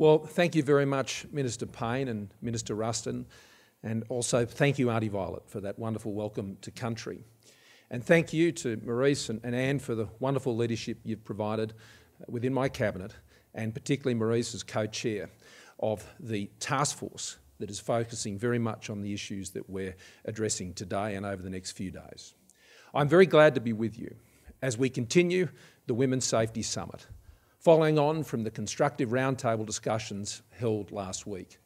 Well, thank you very much, Minister Payne and Minister Ruston, and also thank you, Auntie Violet, for that wonderful welcome to country. And thank you to Maurice and, and Anne for the wonderful leadership you've provided uh, within my cabinet, and particularly Maurice as co-chair of the task force that is focusing very much on the issues that we're addressing today and over the next few days. I'm very glad to be with you as we continue the Women's Safety Summit following on from the constructive roundtable discussions held last week.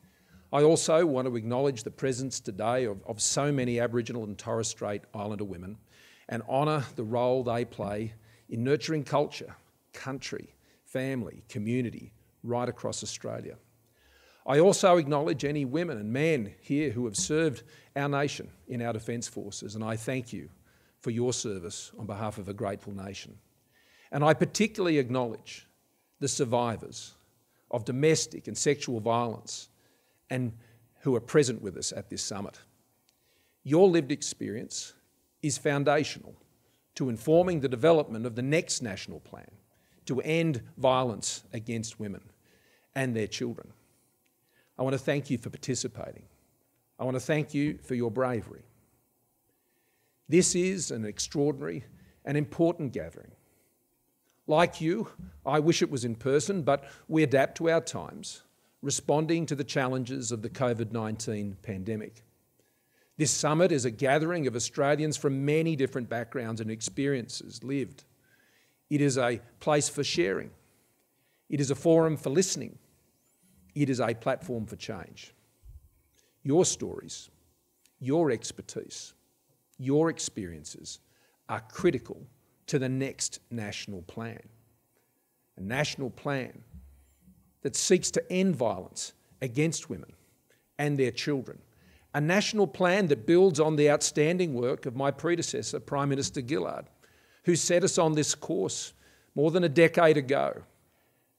I also want to acknowledge the presence today of, of so many Aboriginal and Torres Strait Islander women and honour the role they play in nurturing culture, country, family, community right across Australia. I also acknowledge any women and men here who have served our nation in our Defence Forces, and I thank you for your service on behalf of a grateful nation. And I particularly acknowledge the survivors of domestic and sexual violence and who are present with us at this summit. Your lived experience is foundational to informing the development of the next national plan to end violence against women and their children. I want to thank you for participating. I want to thank you for your bravery. This is an extraordinary and important gathering like you, I wish it was in person, but we adapt to our times, responding to the challenges of the COVID 19 pandemic. This summit is a gathering of Australians from many different backgrounds and experiences lived. It is a place for sharing. It is a forum for listening. It is a platform for change. Your stories, your expertise, your experiences are critical to the next national plan. A national plan that seeks to end violence against women and their children. A national plan that builds on the outstanding work of my predecessor, Prime Minister Gillard, who set us on this course more than a decade ago.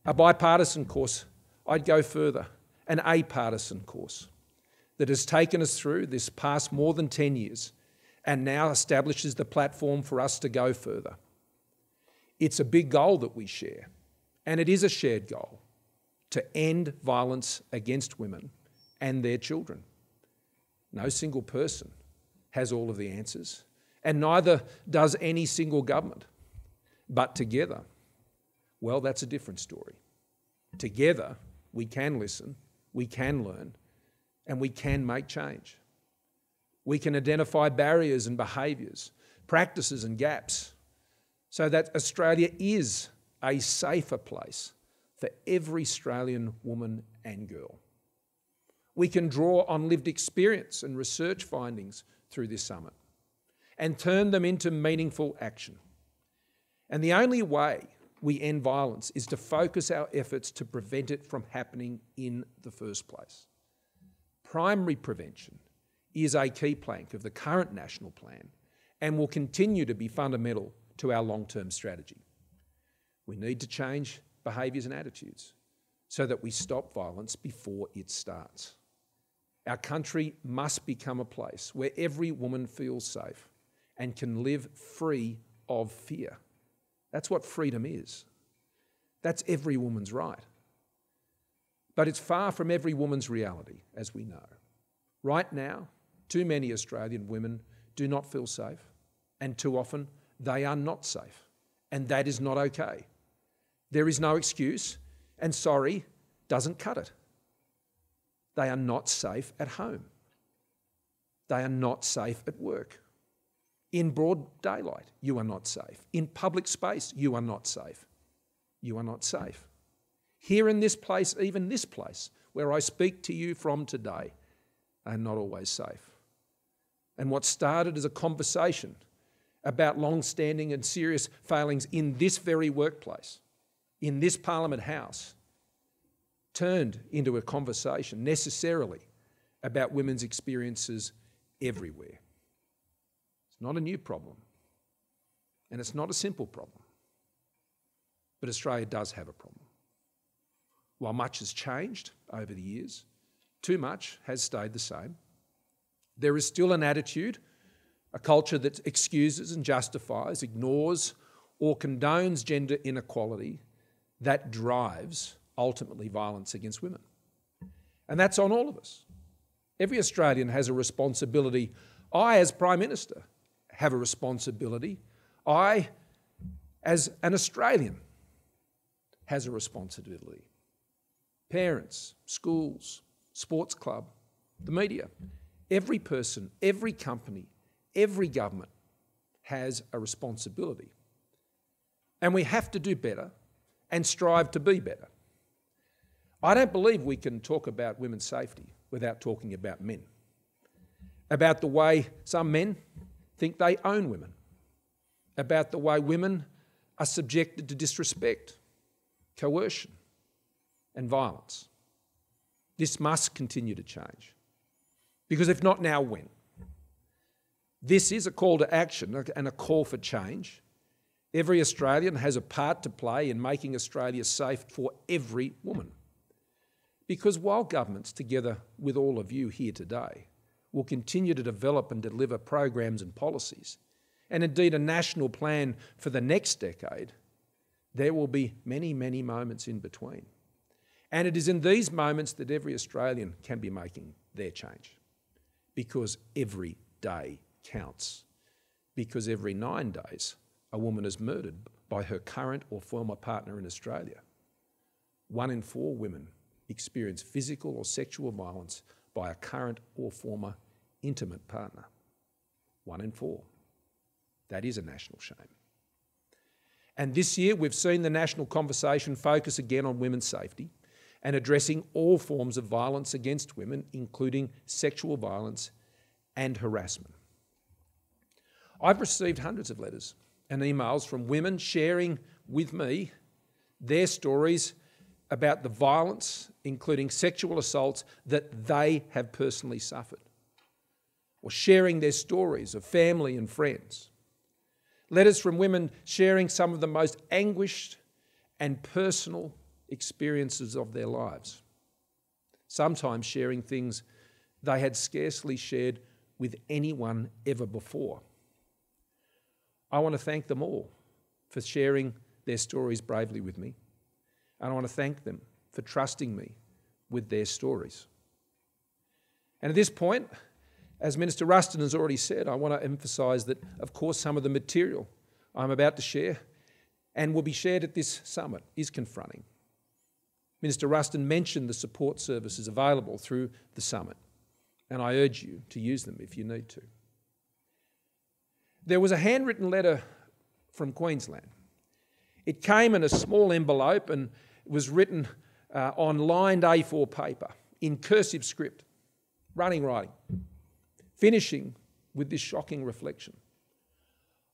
A bipartisan course, I'd go further, an apartisan course that has taken us through this past more than 10 years and now establishes the platform for us to go further. It's a big goal that we share, and it is a shared goal to end violence against women and their children. No single person has all of the answers, and neither does any single government. But together, well, that's a different story. Together, we can listen, we can learn, and we can make change. We can identify barriers and behaviours, practices and gaps so that Australia is a safer place for every Australian woman and girl. We can draw on lived experience and research findings through this summit and turn them into meaningful action. And the only way we end violence is to focus our efforts to prevent it from happening in the first place. Primary prevention is a key plank of the current national plan and will continue to be fundamental to our long term strategy. We need to change behaviours and attitudes so that we stop violence before it starts. Our country must become a place where every woman feels safe and can live free of fear. That's what freedom is. That's every woman's right. But it's far from every woman's reality, as we know. Right now, too many Australian women do not feel safe and too often they are not safe. And that is not okay. There is no excuse, and sorry doesn't cut it. They are not safe at home. They are not safe at work. In broad daylight, you are not safe. In public space, you are not safe. You are not safe. Here in this place, even this place where I speak to you from today, are not always safe. And what started as a conversation about long-standing and serious failings in this very workplace, in this Parliament House, turned into a conversation necessarily about women's experiences everywhere. It's not a new problem, and it's not a simple problem. But Australia does have a problem. While much has changed over the years, too much has stayed the same. There is still an attitude a culture that excuses and justifies, ignores, or condones gender inequality that drives ultimately violence against women. And that's on all of us. Every Australian has a responsibility. I, as Prime Minister, have a responsibility. I, as an Australian, has a responsibility. Parents, schools, sports club, the media, every person, every company, every government has a responsibility. And we have to do better and strive to be better. I don't believe we can talk about women's safety without talking about men, about the way some men think they own women, about the way women are subjected to disrespect, coercion, and violence. This must continue to change. Because if not now, when? This is a call to action and a call for change. Every Australian has a part to play in making Australia safe for every woman. Because while governments, together with all of you here today, will continue to develop and deliver programs and policies, and indeed a national plan for the next decade, there will be many, many moments in between. And it is in these moments that every Australian can be making their change, because every day counts because every nine days a woman is murdered by her current or former partner in Australia. One in four women experience physical or sexual violence by a current or former intimate partner. One in four. That is a national shame. And this year, we've seen the national conversation focus again on women's safety and addressing all forms of violence against women, including sexual violence and harassment. I've received hundreds of letters and emails from women sharing with me their stories about the violence, including sexual assaults, that they have personally suffered, or sharing their stories of family and friends. Letters from women sharing some of the most anguished and personal experiences of their lives, sometimes sharing things they had scarcely shared with anyone ever before. I want to thank them all for sharing their stories bravely with me. And I want to thank them for trusting me with their stories. And at this point, as Minister Rustin has already said, I want to emphasise that, of course, some of the material I'm about to share and will be shared at this summit is confronting. Minister Rustin mentioned the support services available through the summit, and I urge you to use them if you need to. There was a handwritten letter from Queensland. It came in a small envelope and was written uh, on lined A4 paper in cursive script, running writing, finishing with this shocking reflection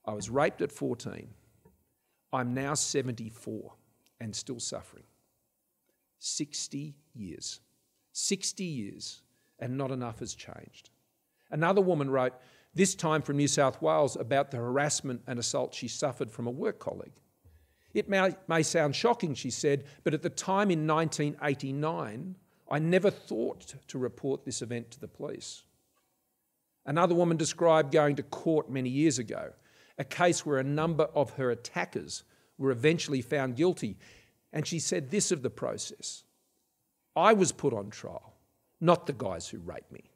I was raped at 14. I'm now 74 and still suffering. 60 years. 60 years, and not enough has changed. Another woman wrote, this time from New South Wales, about the harassment and assault she suffered from a work colleague. It may, may sound shocking, she said, but at the time in 1989, I never thought to report this event to the police. Another woman described going to court many years ago, a case where a number of her attackers were eventually found guilty, and she said this of the process I was put on trial, not the guys who raped me.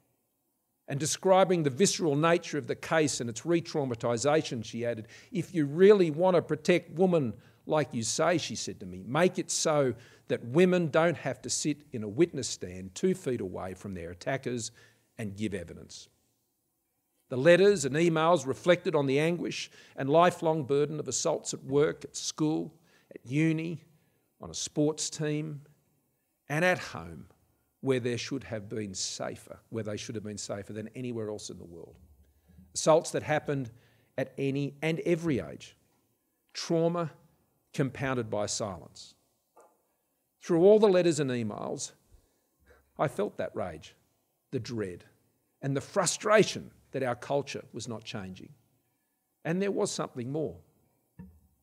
And describing the visceral nature of the case and its re traumatization, she added, If you really want to protect women like you say, she said to me, make it so that women don't have to sit in a witness stand two feet away from their attackers and give evidence. The letters and emails reflected on the anguish and lifelong burden of assaults at work, at school, at uni, on a sports team, and at home where there should have been safer, where they should have been safer than anywhere else in the world. Assaults that happened at any and every age. Trauma compounded by silence. Through all the letters and emails, I felt that rage, the dread, and the frustration that our culture was not changing. And there was something more.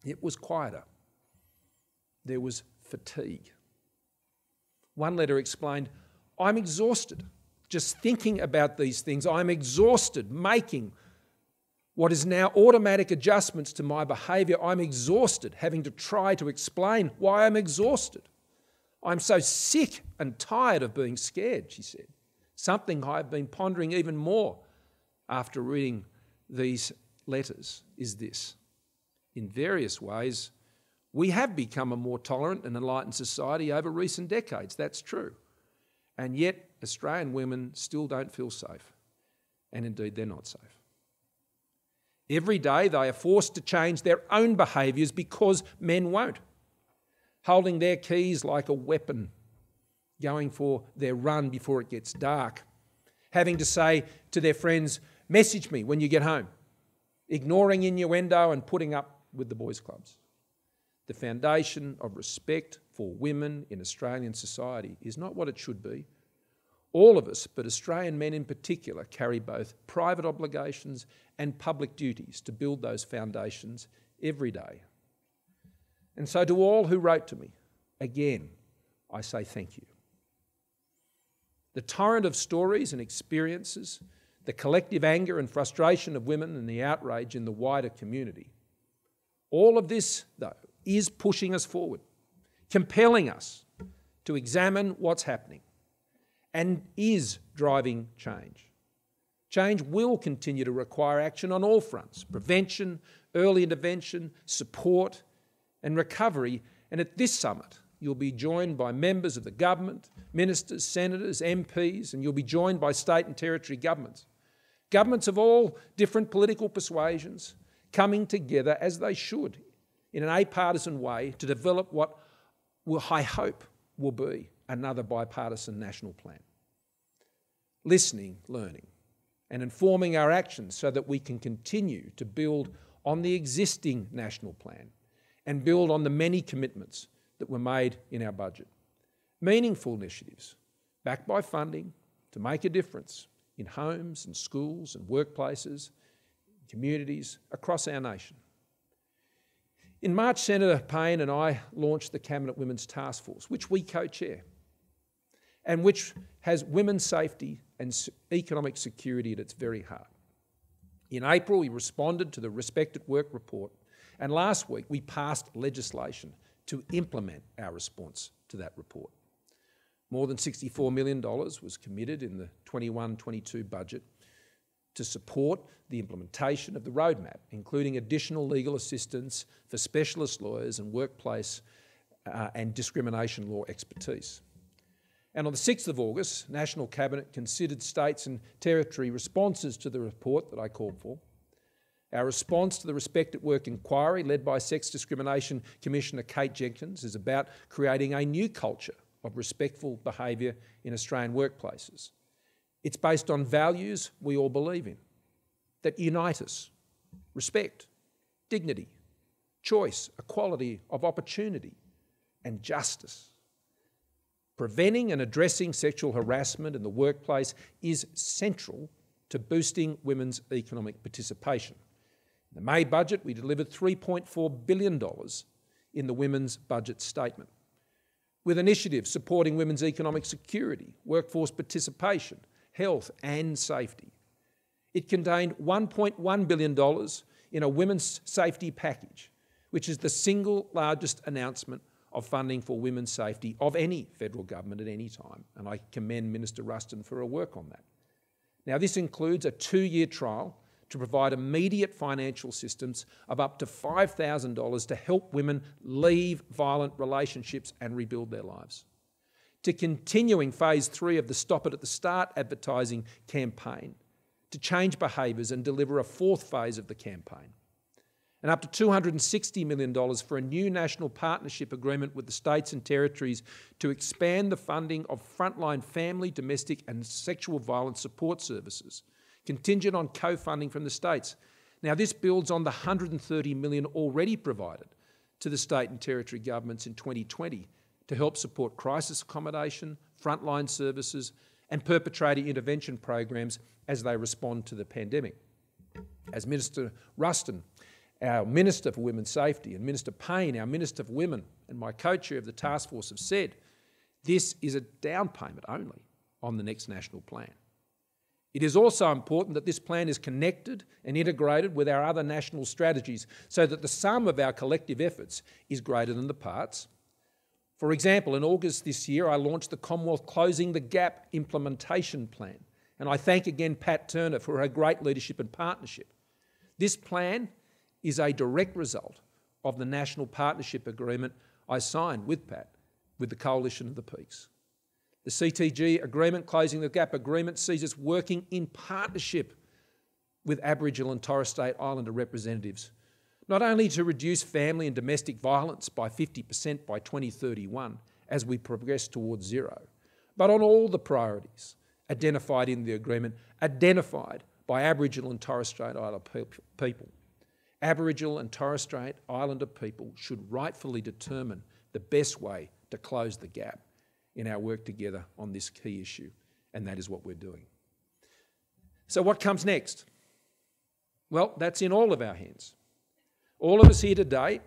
It was quieter. There was fatigue. One letter explained I'm exhausted just thinking about these things. I'm exhausted making what is now automatic adjustments to my behavior. I'm exhausted having to try to explain why I'm exhausted. I'm so sick and tired of being scared, she said. Something I've been pondering even more after reading these letters is this. In various ways, we have become a more tolerant and enlightened society over recent decades. That's true. And yet, Australian women still don't feel safe. And indeed, they're not safe. Every day, they are forced to change their own behaviours because men won't. Holding their keys like a weapon, going for their run before it gets dark, having to say to their friends, Message me when you get home, ignoring innuendo and putting up with the boys' clubs. The foundation of respect for women in Australian society is not what it should be. All of us, but Australian men in particular, carry both private obligations and public duties to build those foundations every day. And so, to all who wrote to me, again, I say thank you. The torrent of stories and experiences, the collective anger and frustration of women, and the outrage in the wider community. All of this, though, is pushing us forward, compelling us to examine what's happening, and is driving change. Change will continue to require action on all fronts prevention, early intervention, support, and recovery. And at this summit, you'll be joined by members of the government, ministers, senators, MPs, and you'll be joined by state and territory governments. Governments of all different political persuasions coming together as they should in an apartisan way to develop what will, I hope will be another bipartisan national plan. Listening, learning, and informing our actions so that we can continue to build on the existing national plan and build on the many commitments that were made in our budget. Meaningful initiatives, backed by funding, to make a difference in homes and schools and workplaces, communities across our nation. In March, Senator Payne and I launched the Cabinet Women's Task Force, which we co chair, and which has women's safety and economic security at its very heart. In April, we responded to the Respect at Work report, and last week we passed legislation to implement our response to that report. More than $64 million was committed in the 21 22 budget to support the implementation of the roadmap, including additional legal assistance for specialist lawyers and workplace uh, and discrimination law expertise. And on the 6th of August, National Cabinet considered states and territory responses to the report that I called for. Our response to the Respect at Work inquiry, led by Sex Discrimination Commissioner Kate Jenkins, is about creating a new culture of respectful behaviour in Australian workplaces. It's based on values we all believe in that unite us respect, dignity, choice, equality of opportunity, and justice. Preventing and addressing sexual harassment in the workplace is central to boosting women's economic participation. In the May budget, we delivered $3.4 billion in the Women's Budget Statement. With initiatives supporting women's economic security, workforce participation, health, and safety. It contained $1.1 billion in a women's safety package, which is the single largest announcement of funding for women's safety of any federal government at any time. And I commend Minister Ruston for her work on that. Now, this includes a two year trial to provide immediate financial systems of up to $5,000 to help women leave violent relationships and rebuild their lives to continuing phase three of the Stop It at the Start advertising campaign to change behaviours and deliver a fourth phase of the campaign. And up to $260 million for a new national partnership agreement with the states and territories to expand the funding of frontline family, domestic, and sexual violence support services, contingent on co funding from the states. Now, this builds on the $130 million already provided to the state and territory governments in 2020 to help support crisis accommodation, frontline services, and perpetrator intervention programs as they respond to the pandemic. As Minister Ruston, our Minister for Women's Safety, and Minister Payne, our Minister for Women, and my co chair of the task force have said, this is a down payment only on the next national plan. It is also important that this plan is connected and integrated with our other national strategies so that the sum of our collective efforts is greater than the parts for example, in August this year, I launched the Commonwealth Closing the Gap implementation plan, and I thank again Pat Turner for her great leadership and partnership. This plan is a direct result of the National Partnership Agreement I signed with Pat with the Coalition of the Peaks. The CTG agreement, Closing the Gap agreement, sees us working in partnership with Aboriginal and Torres Strait Islander representatives not only to reduce family and domestic violence by 50% by 2031 as we progress towards zero, but on all the priorities identified in the agreement, identified by Aboriginal and Torres Strait Islander people. Aboriginal and Torres Strait Islander people should rightfully determine the best way to close the gap in our work together on this key issue, and that is what we're doing. So, what comes next? Well, that's in all of our hands all of us here today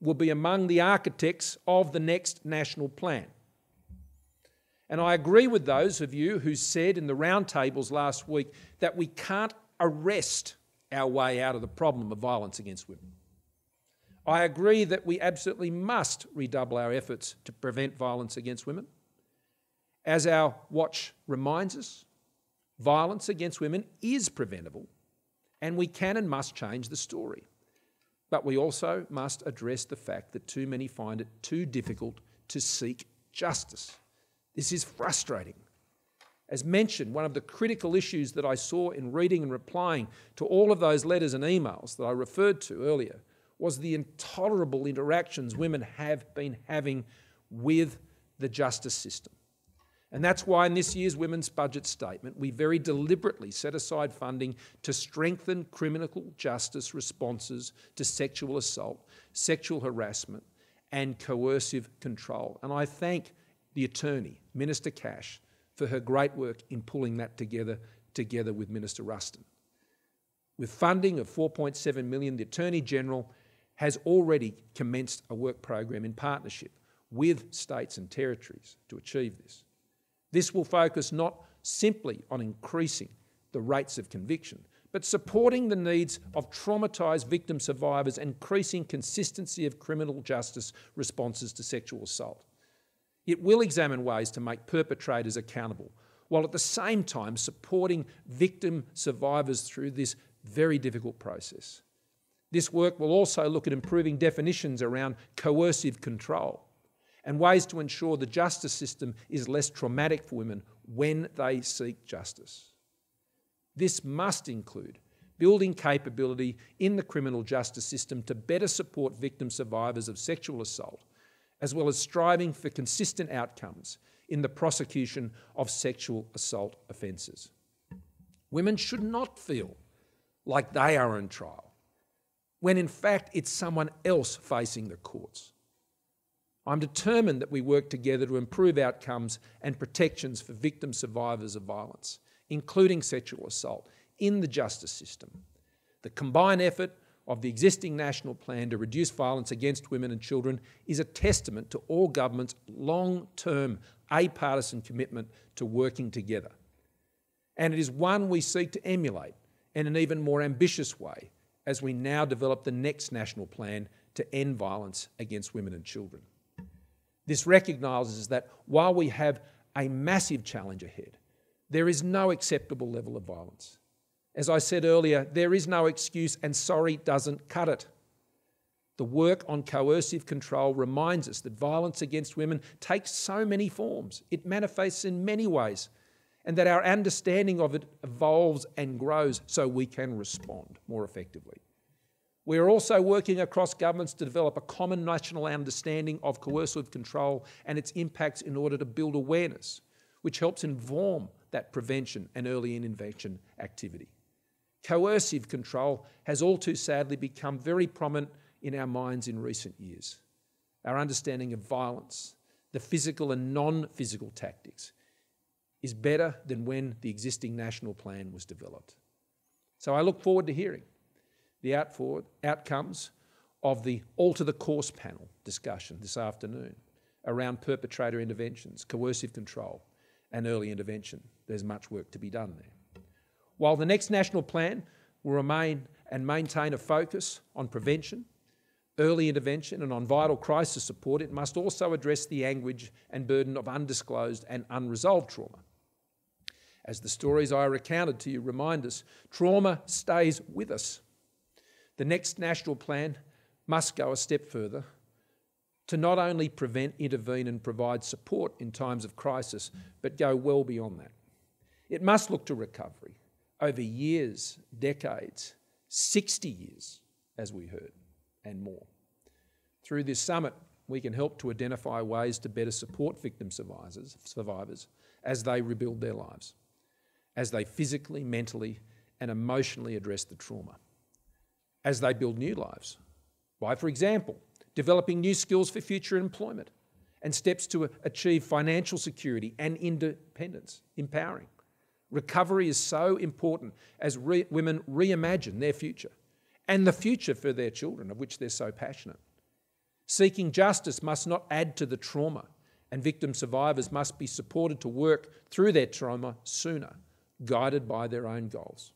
will be among the architects of the next national plan. And I agree with those of you who said in the roundtables last week that we can't arrest our way out of the problem of violence against women. I agree that we absolutely must redouble our efforts to prevent violence against women. As our watch reminds us, violence against women is preventable, and we can and must change the story. But we also must address the fact that too many find it too difficult to seek justice. This is frustrating. As mentioned, one of the critical issues that I saw in reading and replying to all of those letters and emails that I referred to earlier was the intolerable interactions women have been having with the justice system. And that's why in this year's Women's Budget Statement, we very deliberately set aside funding to strengthen criminal justice responses to sexual assault, sexual harassment, and coercive control. And I thank the attorney, Minister Cash, for her great work in pulling that together, together with Minister Ruston. With funding of 4.7 million, the Attorney General has already commenced a work program in partnership with states and territories to achieve this. This will focus not simply on increasing the rates of conviction, but supporting the needs of traumatised victim survivors, increasing consistency of criminal justice responses to sexual assault. It will examine ways to make perpetrators accountable, while at the same time supporting victim survivors through this very difficult process. This work will also look at improving definitions around coercive control and ways to ensure the justice system is less traumatic for women when they seek justice. This must include building capability in the criminal justice system to better support victim survivors of sexual assault, as well as striving for consistent outcomes in the prosecution of sexual assault offences. Women should not feel like they are on trial, when in fact it's someone else facing the courts. I'm determined that we work together to improve outcomes and protections for victim survivors of violence, including sexual assault, in the justice system. The combined effort of the existing national plan to reduce violence against women and children is a testament to all governments' long term bipartisan commitment to working together. And it is one we seek to emulate in an even more ambitious way as we now develop the next national plan to end violence against women and children. This recognises that while we have a massive challenge ahead, there is no acceptable level of violence. As I said earlier, there is no excuse, and sorry doesn't cut it. The work on coercive control reminds us that violence against women takes so many forms, it manifests in many ways, and that our understanding of it evolves and grows so we can respond more effectively. We are also working across governments to develop a common national understanding of coercive control and its impacts in order to build awareness, which helps inform that prevention and early intervention activity. Coercive control has all too sadly become very prominent in our minds in recent years. Our understanding of violence, the physical and non physical tactics, is better than when the existing national plan was developed. So I look forward to hearing the outcomes of the alter the course panel discussion this afternoon around perpetrator interventions, coercive control, and early intervention. There's much work to be done there. While the next national plan will remain and maintain a focus on prevention, early intervention, and on vital crisis support, it must also address the anguish and burden of undisclosed and unresolved trauma. As the stories I recounted to you remind us, trauma stays with us the next national plan must go a step further to not only prevent, intervene, and provide support in times of crisis, but go well beyond that. It must look to recovery over years, decades, 60 years, as we heard, and more. Through this summit, we can help to identify ways to better support victim survivors, survivors as they rebuild their lives, as they physically, mentally, and emotionally address the trauma as they build new lives. By, for example, developing new skills for future employment and steps to achieve financial security and independence, empowering. Recovery is so important as re- women reimagine their future and the future for their children, of which they're so passionate. Seeking justice must not add to the trauma, and victim survivors must be supported to work through their trauma sooner, guided by their own goals.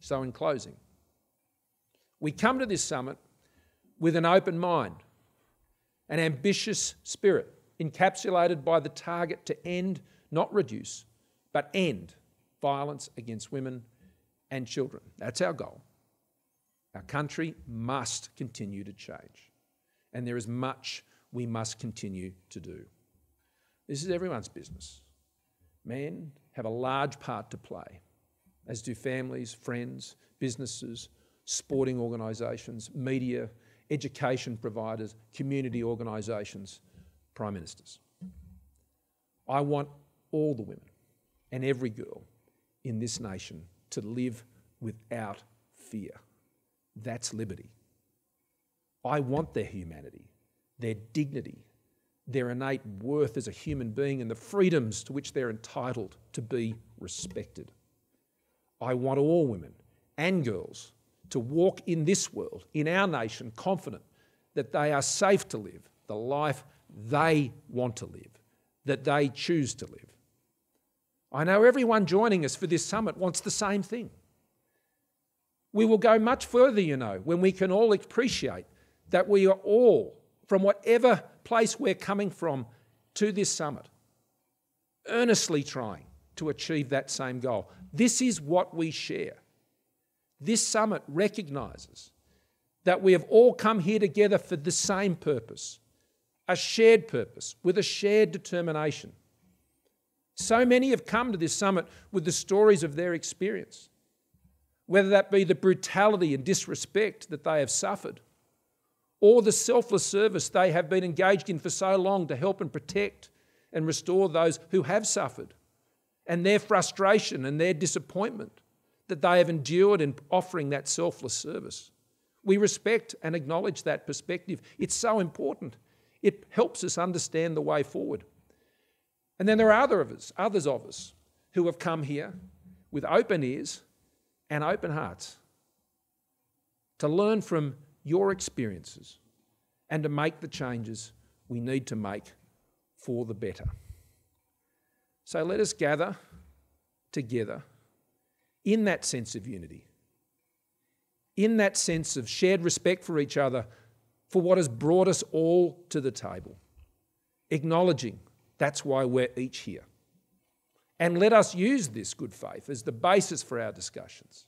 So, in closing, we come to this summit with an open mind, an ambitious spirit, encapsulated by the target to end, not reduce, but end violence against women and children. That's our goal. Our country must continue to change, and there is much we must continue to do. This is everyone's business. Men have a large part to play, as do families, friends, businesses, sporting organisations, media, education providers, community organisations, prime ministers. I want all the women and every girl in this nation to live without fear. That's liberty. I want their humanity, their dignity, their innate worth as a human being, and the freedoms to which they're entitled to be respected. I want all women and girls to walk in this world, in our nation, confident that they are safe to live the life they want to live, that they choose to live. I know everyone joining us for this summit wants the same thing. We will go much further, you know, when we can all appreciate that we are all, from whatever place we're coming from to this summit, earnestly trying to achieve that same goal. This is what we share. This summit recognizes that we have all come here together for the same purpose, a shared purpose with a shared determination. So many have come to this summit with the stories of their experience, whether that be the brutality and disrespect that they have suffered, or the selfless service they have been engaged in for so long to help and protect and restore those who have suffered, and their frustration and their disappointment that they have endured in offering that selfless service. We respect and acknowledge that perspective. It's so important. It helps us understand the way forward. And then there are other of us, others of us who have come here with open ears and open hearts to learn from your experiences and to make the changes we need to make for the better. So let us gather together in that sense of unity, in that sense of shared respect for each other, for what has brought us all to the table, acknowledging that's why we're each here. And let us use this good faith as the basis for our discussions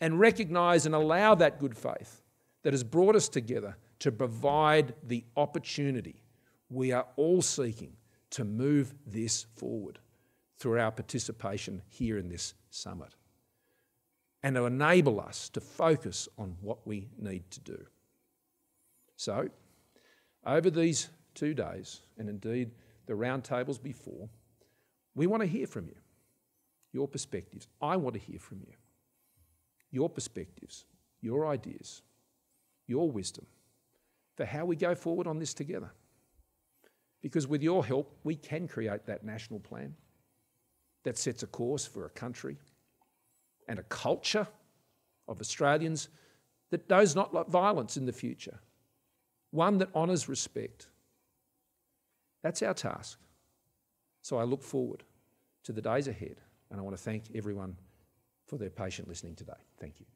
and recognize and allow that good faith that has brought us together to provide the opportunity we are all seeking to move this forward through our participation here in this summit and to enable us to focus on what we need to do. So, over these two days, and indeed the roundtables before, we want to hear from you, your perspectives. I want to hear from you, your perspectives, your ideas, your wisdom for how we go forward on this together. Because with your help, we can create that national plan that sets a course for a country and a culture of Australians that knows not violence in the future, one that honours respect. That's our task. So I look forward to the days ahead, and I want to thank everyone for their patient listening today. Thank you.